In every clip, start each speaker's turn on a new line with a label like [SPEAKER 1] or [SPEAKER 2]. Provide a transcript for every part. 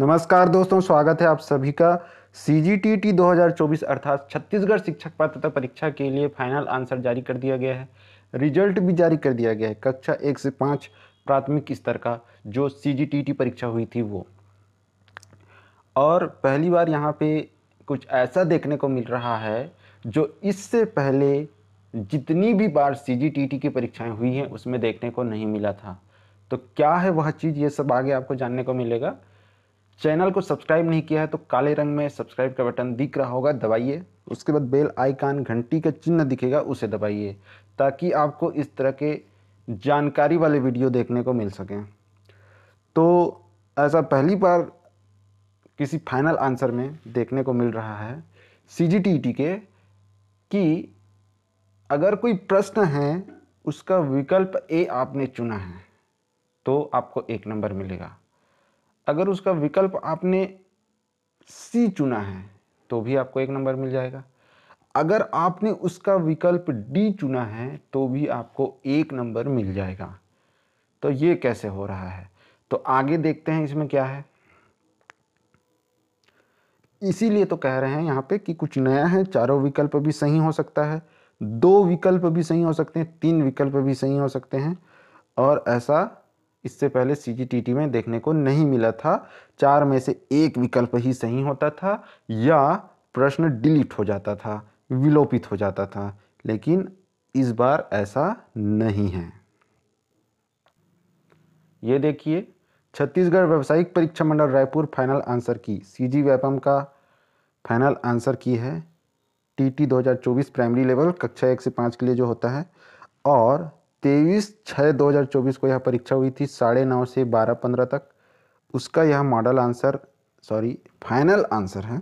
[SPEAKER 1] नमस्कार दोस्तों स्वागत है आप सभी का सी जी टी टी दो अर्थात छत्तीसगढ़ शिक्षक पात्रता परीक्षा के लिए फाइनल आंसर जारी कर दिया गया है रिजल्ट भी जारी कर दिया गया है कक्षा एक से पाँच प्राथमिक स्तर का जो सी जी टी टी परीक्षा हुई थी वो और पहली बार यहाँ पे कुछ ऐसा देखने को मिल रहा है जो इससे पहले जितनी भी बार सी जी टी टी की परीक्षाएँ हुई हैं उसमें देखने को नहीं मिला था तो क्या है वह चीज़ ये सब आगे आपको जानने को मिलेगा चैनल को सब्सक्राइब नहीं किया है तो काले रंग में सब्सक्राइब का बटन दिख रहा होगा दबाइए उसके बाद बेल आइकान घंटी का चिन्ह दिखेगा उसे दबाइए ताकि आपको इस तरह के जानकारी वाले वीडियो देखने को मिल सकें तो ऐसा पहली बार किसी फाइनल आंसर में देखने को मिल रहा है सी e के कि अगर कोई प्रश्न है उसका विकल्प ए आपने चुना है तो आपको एक नंबर मिलेगा अगर उसका विकल्प आपने सी चुना है तो भी आपको एक नंबर मिल जाएगा अगर आपने उसका विकल्प डी चुना है तो भी आपको एक नंबर मिल जाएगा तो ये कैसे हो रहा है तो आगे देखते हैं इसमें क्या है इसीलिए तो कह रहे हैं यहाँ पे कि कुछ नया है चारों विकल्प भी सही हो सकता है दो विकल्प भी सही हो सकते हैं तीन विकल्प भी सही हो सकते हैं और ऐसा इससे पहले सी में देखने को नहीं मिला था चार में से एक विकल्प ही सही होता था या प्रश्न डिलीट हो जाता था विलोपित हो जाता था लेकिन इस बार ऐसा नहीं है ये देखिए छत्तीसगढ़ व्यावसायिक परीक्षा मंडल रायपुर फाइनल आंसर की सी जी व्यापम का फाइनल आंसर की है टी टी 2024 प्राइमरी लेवल कक्षा एक से पाँच के लिए जो होता है और तेईस छः दो हज़ार चौबीस को यह परीक्षा हुई थी साढ़े नौ से बारह पंद्रह तक उसका यह model answer sorry final answer है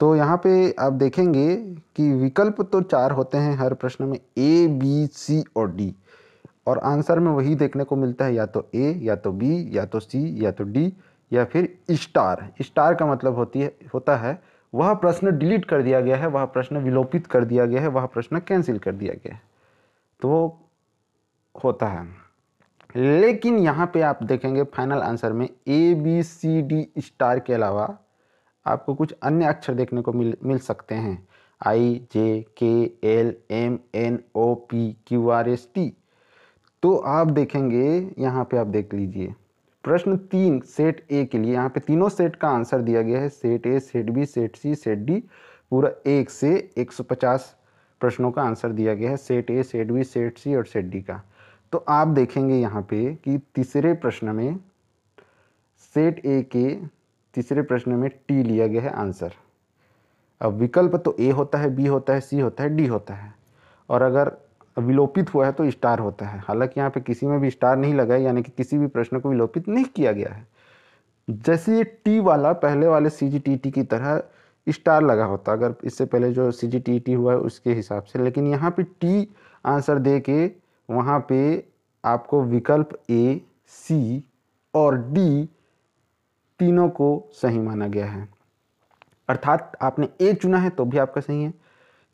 [SPEAKER 1] तो यहाँ पे आप देखेंगे कि विकल्प तो चार होते हैं हर प्रश्न में ए बी सी और डी और आंसर में वही देखने को मिलता है या तो ए या तो बी या तो सी या तो डी या फिर स्टार स्टार का मतलब होती है होता है वह प्रश्न डिलीट कर दिया गया है वह प्रश्न विलोपित कर दिया गया है वह प्रश्न कैंसिल कर दिया गया है तो होता है लेकिन यहाँ पे आप देखेंगे फाइनल आंसर में A B C D star के अलावा आपको कुछ अन्य अक्षर देखने को मिल मिल सकते हैं I J K L M N O P Q R S T तो आप देखेंगे यहाँ पे आप देख लीजिए प्रश्न तीन सेट ए के लिए यहाँ पे तीनों सेट का आंसर दिया गया है set A set B set C set D पूरा एक से 150 प्रश्नों का आंसर दिया गया है set A set B set C और सेट डी का तो आप देखेंगे यहाँ पे कि तीसरे प्रश्न में सेट ए के तीसरे प्रश्न में टी लिया गया है आंसर अब विकल्प तो ए होता है बी होता है सी होता है डी होता है और अगर विलोपित हुआ है तो स्टार होता है हालांकि यहाँ पे किसी में भी स्टार नहीं लगा है यानी कि किसी भी प्रश्न को विलोपित नहीं किया गया है जैसे ये टी वाला पहले वाले सी जी टी टी की तरह स्टार लगा होता अगर इससे पहले जो सी जी टी टी हुआ है उसके हिसाब से लेकिन यहाँ पे टी आंसर दे के वहाँ पे आपको विकल्प ए सी और डी तीनों को सही माना गया है अर्थात आपने ए चुना है तो भी आपका सही है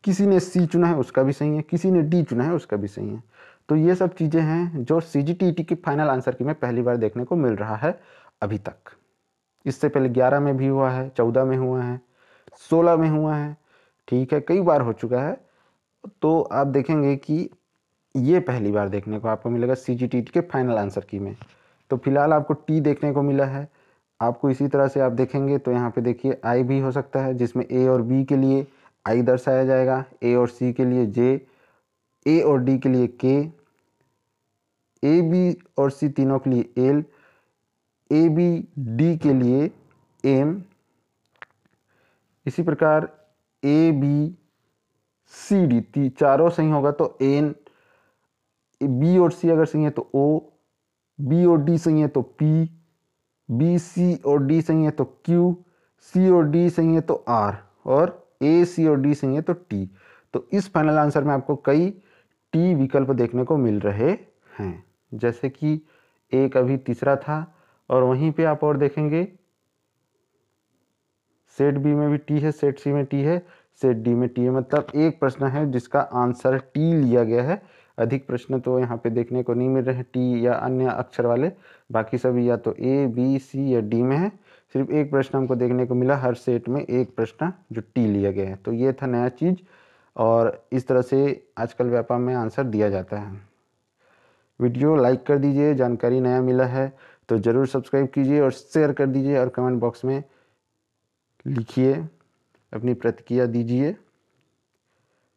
[SPEAKER 1] किसी ने सी चुना है उसका भी सही है किसी ने डी चुना है उसका भी सही है तो ये सब चीज़ें हैं जो सी जी टी की फाइनल आंसर की में पहली बार देखने को मिल रहा है अभी तक इससे पहले ग्यारह में भी हुआ है चौदह में हुआ है सोलह में हुआ है ठीक है कई बार हो चुका है तो आप देखेंगे कि ये पहली बार देखने को आपको मिलेगा सी जी टी के फाइनल आंसर की में तो फिलहाल आपको टी देखने को मिला है आपको इसी तरह से आप देखेंगे तो यहाँ पे देखिए आई भी हो सकता है जिसमें ए और बी के लिए आई दर्शाया जाएगा ए और सी के लिए जे ए और डी के लिए के ए बी और सी तीनों के लिए एल ए बी डी के लिए एम इसी प्रकार ए बी सी डी ती चारों सही होगा तो एन बी और सी अगर सही है तो ओ बी और डी सही है तो पी बी सी और डी सही है तो क्यू सी और डी सही है तो आर और ए सी और डी सही है तो टी तो इस फाइनल आंसर में आपको कई टी विकल्प देखने को मिल रहे हैं जैसे कि एक अभी तीसरा था और वहीं पे आप और देखेंगे सेट बी में भी टी है सेट सी में टी है सेट डी में टी है मतलब एक प्रश्न है जिसका आंसर टी लिया गया है अधिक प्रश्न तो यहाँ पे देखने को नहीं मिल रहे हैं टी या अन्य अक्षर वाले बाकी सभी या तो ए बी सी या डी में है सिर्फ एक प्रश्न हमको देखने को मिला हर सेट में एक प्रश्न जो टी लिया गया है तो ये था नया चीज़ और इस तरह से आजकल व्यापार में आंसर दिया जाता है वीडियो लाइक कर दीजिए जानकारी नया मिला है तो ज़रूर सब्सक्राइब कीजिए और शेयर कर दीजिए और कमेंट बॉक्स में लिखिए अपनी प्रतिक्रिया दीजिए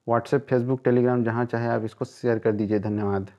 [SPEAKER 1] व्हाट्सएप फेसबुक टेलीग्राम जहाँ चाहे आप इसको शेयर कर दीजिए धन्यवाद